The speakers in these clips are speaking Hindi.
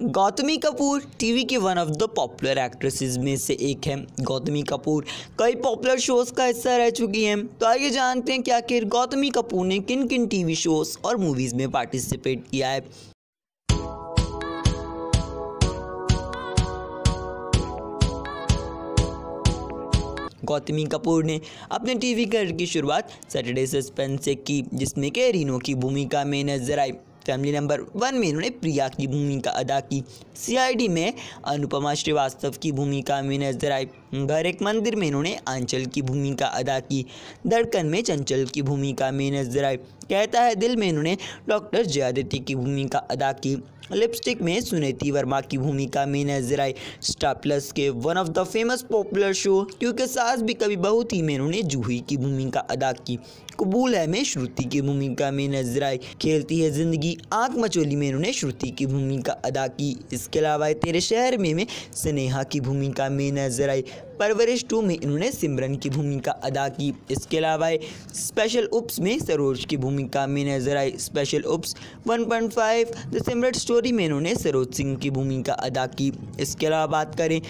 गौतमी कपूर टीवी की one of the popular actresses में से एक हैं गौतमी कपूर कई पॉपुलर शोज़ का हिस्सा रह चुकी हैं तो आइए जानते हैं कि आखिर गौतमी कपूर ने किन किन टीवी शोज़ और मूवीज़ में पार्टिसिपेट किया है गौतमी कपूर ने अपने टीवी करियर की शुरुआत सैटरडे सस्पेंस से की जिसमें के रीनो की भूमिका में नजर आई फैमिली नंबर वन में इन्होंने प्रिया की भूमिका अदा की सीआईडी में अनुपमा श्रीवास्तव की भूमिका में नजर आई घर एक मंदिर में इन्होंने आंचल की भूमिका अदा की धड़कन में चंचल की भूमिका में नजर आई कहता है दिल में इन्होंने डॉक्टर जयादित्य की भूमिका अदा की लिपस्टिक में सुनीति वर्मा की भूमिका में नजर आई स्टार प्लस के one of the famous popular show Kyunki Saas भी कभी बहुत ही में उन्होंने जूही की भूमिका अदा की कबूल है में श्रुति की भूमिका में नजर आई खेलती है जिंदगी आंख मचोली में उन्होंने श्रुति की भूमिका अदा की इसके अलावा तेरे शहर में में स्नेहा की भूमिका में नजर आई परवरिश टू में इन्होंने सिमरन की भूमिका अदा की इसके अलावा स्पेशल उप्स में सरोज की भूमिका में नजर आई स्पेशल उप्स 1.5 द सिमरट स्टोरी में इन्होंने सरोज सिंह की भूमिका अदा की इसके अलावा बात करें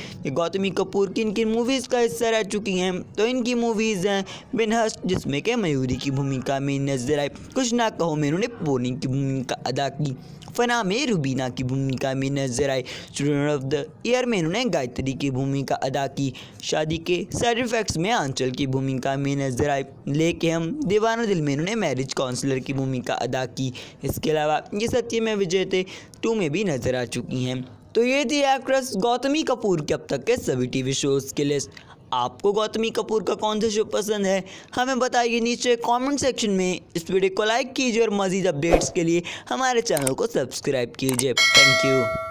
गौतमी कपूर की इनकी मूवीज़ का हिस्सा रह चुकी हैं तो इनकी मूवीज़ हैं बिनहस जिसमें कि मयूरी की भूमिका में नजर आई कुछ ना कहो में इन्होंने पोनी की भूमिका अदा की फना में रूबीना की भूमिका में नजर आई स्टूडेंट ऑफ द ईयर में इन्होंने गायत्री की भूमिका अदा की शादी के साइड इफेक्ट्स में आंचल की भूमिका में नजर आए लेके हम दीवाना दिल में इन्होंने मैरिज काउंसलर की भूमिका अदा की इसके अलावा ये सत्य में विजय थे टू में भी नजर आ चुकी हैं तो ये थी एक्ट्रेस गौतमी कपूर के अब तक के सभी वी शोज़ की लिस्ट आपको गौतमी कपूर का कौन सा शो पसंद है हमें बताइए नीचे कमेंट सेक्शन में इस वीडियो को लाइक कीजिए और मज़ीद अपडेट्स के लिए हमारे चैनल को सब्सक्राइब कीजिए थैंक यू